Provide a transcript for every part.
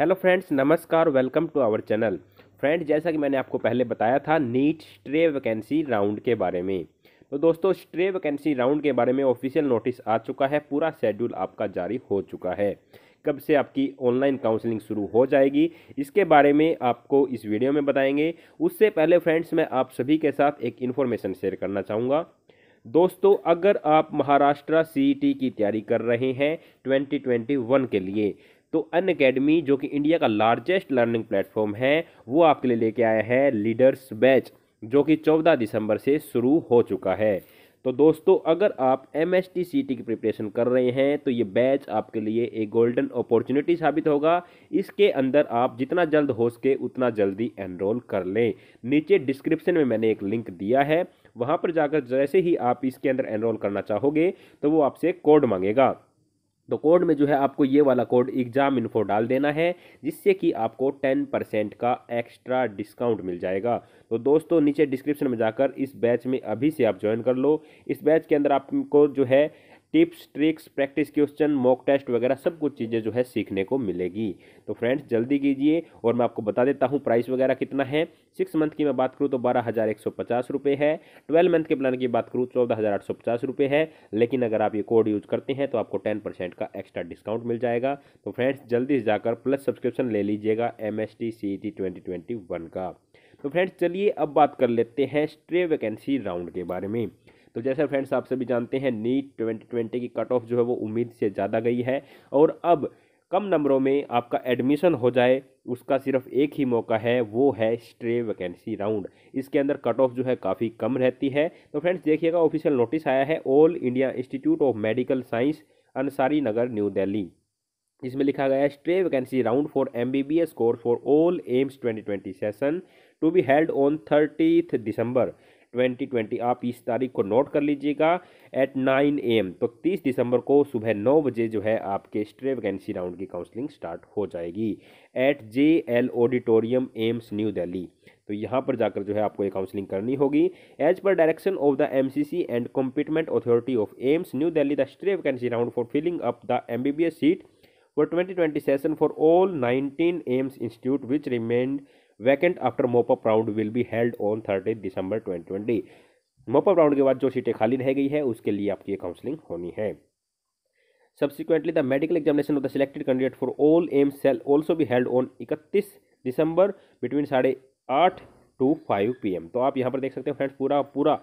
hello friends नमस्कार welcome to our channel friend जैसा कि मैंने आपको पहले बताया था नीट स्ट्रे वैकेंसी राउंड के बारे में तो दोस्तों स्ट्रे वैकेंसी राउंड के बारे में ऑफिशियल नोटिस आ चुका है पूरा शेड्यूल आपका जारी हो चुका है कब से आपकी ऑनलाइन काउंसलिंग शुरू हो जाएगी इसके बारे में आपको इस वीडियो में बताएंगे उससे पहले फ्रेंड्स मैं आप सभी के साथ एक इन्फॉर्मेशन शेयर करना चाहूँगा दोस्तों अगर आप महाराष्ट्र सी e की तैयारी कर रहे हैं 2021 के लिए तो अन अकेडमी जो कि इंडिया का लार्जेस्ट लर्निंग प्लेटफॉर्म है वो आपके लिए लेके आया है लीडर्स बैच जो कि 14 दिसंबर से शुरू हो चुका है तो दोस्तों अगर आप M S T C T की प्रिपरेशन कर रहे हैं तो ये बैच आपके लिए एक गोल्डन अपॉर्चुनिटी साबित होगा इसके अंदर आप जितना जल्द हो सके उतना जल्दी एनरोल कर लें नीचे डिस्क्रिप्शन में मैंने एक लिंक दिया है वहाँ पर जाकर जैसे ही आप इसके अंदर एनरोल करना चाहोगे तो वो आपसे कोड मांगेगा तो कोड में जो है आपको ये वाला कोड एग्ज़ाम इन्फो डाल देना है जिससे कि आपको टेन परसेंट का एक्स्ट्रा डिस्काउंट मिल जाएगा तो दोस्तों नीचे डिस्क्रिप्शन में जाकर इस बैच में अभी से आप ज्वाइन कर लो इस बैच के अंदर आपको जो है tips tricks practice question mock test वगैरह सब कुछ चीज़ें जो है सीखने को मिलेगी तो फ्रेंड्स जल्दी कीजिए और मैं आपको बता देता हूँ प्राइस वगैरह कितना है सिक्स मंथ की मैं बात करूँ तो बारह हज़ार एक सौ पचास रुपये है ट्वेल्व मंथ के प्लान की बात करूँ चौदह हज़ार आठ सौ पचास रुपये है लेकिन अगर आप ये कोड यूज़ करते हैं तो आपको टेन परसेंट का एक्स्ट्रा डिस्काउंट मिल जाएगा तो फ्रेंड्स जल्दी से जाकर प्लस सब्सक्रिप्शन ले लीजिएगा M S T C T twenty twenty one का तो फ्रेंड्स चलिए अब बात कर लेते हैं स्ट्रे वैकेंसी राउंड के बारे में तो जैसे फ्रेंड्स आप सभी जानते हैं नीट ट्वेंटी ट्वेंटी की कट ऑफ जो है वो उम्मीद से ज़्यादा गई है और अब कम नंबरों में आपका एडमिशन हो जाए उसका सिर्फ एक ही मौका है वो है स्ट्रे वैकेंसी राउंड इसके अंदर कट ऑफ जो है काफ़ी कम रहती है तो फ्रेंड्स देखिएगा ऑफिशियल नोटिस आया है All India Institute of Medical Science Ansari Nagar New Delhi इसमें लिखा गया है stray vacancy round for M B B S course for all AIIMS twenty twenty session to be held on thirtieth December twenty twenty आप इस तारीख को नोट कर लीजिएगा एट नाइन एम तो तीस दिसंबर को सुबह नौ बजे जो है आपके स्ट्रे वैकेंसी राउंड की काउंसलिंग स्टार्ट हो जाएगी at J L auditorium AIIMS New Delhi तो यहाँ पर जाकर जो है आपको ये काउंसलिंग करनी होगी as per direction of the C and competent authority of AIIMS New Delhi the stray vacancy round for filling up the S seat twenty twenty session for all nineteen AIIMS institute which remained vacant after mop up round will be held on thirty December twenty mop up round के बाद जो सीटें खाली रह गई है उसके लिए आपकी काउंसलिंग होनी है subsequently the medical examination of the selected candidate for all aims shall also be held on इकतीस दिसंबर बिटवीन साढ़े आठ टू फाइव पी तो आप यहाँ पर देख सकते हैं फ्रेंड्स पूरा पूरा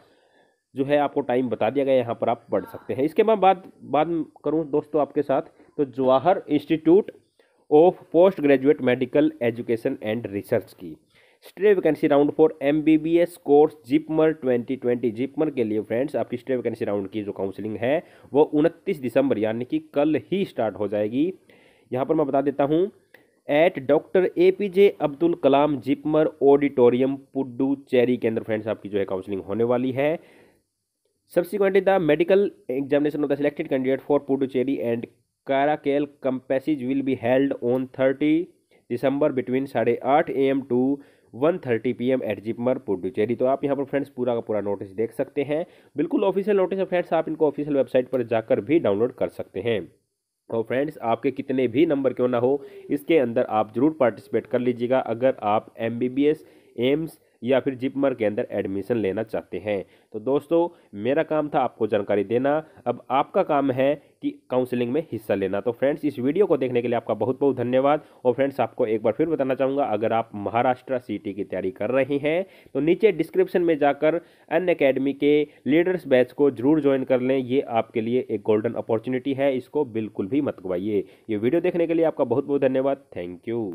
जो है आपको टाइम बता दिया गया यहाँ पर आप बढ़ सकते हैं इसके बाद बात करूँ दोस्तों आपके साथ तो Jawahar Institute of Post Graduate Medical Education and Research की stray vacancy round for M B B S course JIPMER twenty twenty JIPMER के लिए फ्रेंड्स आपकी स्टे वैकेंसी राउंड की जो काउंसलिंग है वो उनतीस दिसंबर यानी कि कल ही स्टार्ट हो जाएगी यहाँ पर मैं बता देता हूँ at doctor A P J Abdul Kalam JIPMER auditorium Puducherry के अंदर फ्रेंड्स आपकी जो है काउंसलिंग होने वाली है subsequently the medical examination of the selected candidate for Puducherry and Karaikal campuses will be held on thirty December between साढ़े आठ A M to one thirty P M at JIPMER Puducherry तो आप यहाँ पर फ्रेंड्स पूरा का पूरा नोटिस देख सकते हैं बिल्कुल ऑफिशियल नोटिस है फ्रेंड्स आप इनको ऑफिशियल वेबसाइट पर जाकर भी डाउनलोड कर सकते हैं और तो फ्रेंड्स आपके कितने भी नंबर क्यों ना हो इसके अंदर आप ज़रूर पार्टिसिपेट कर लीजिएगा अगर आप M B B S AIIMS या फिर जिपमर के अंदर एडमिशन लेना चाहते हैं तो दोस्तों मेरा काम था आपको जानकारी देना अब आपका काम है कि काउंसलिंग में हिस्सा लेना तो फ्रेंड्स इस वीडियो को देखने के लिए आपका बहुत बहुत धन्यवाद और फ्रेंड्स आपको एक बार फिर बताना चाहूँगा अगर आप महाराष्ट्र सी की तैयारी कर रहे हैं तो नीचे डिस्क्रिप्शन में जाकर अन अकेडमी के लीडर्स बैच को जरूर ज्वाइन कर लें ये आपके लिए एक गोल्डन अपॉर्चुनिटी है इसको बिल्कुल भी मत गवाइए ये वीडियो देखने के लिए आपका बहुत बहुत धन्यवाद थैंक यू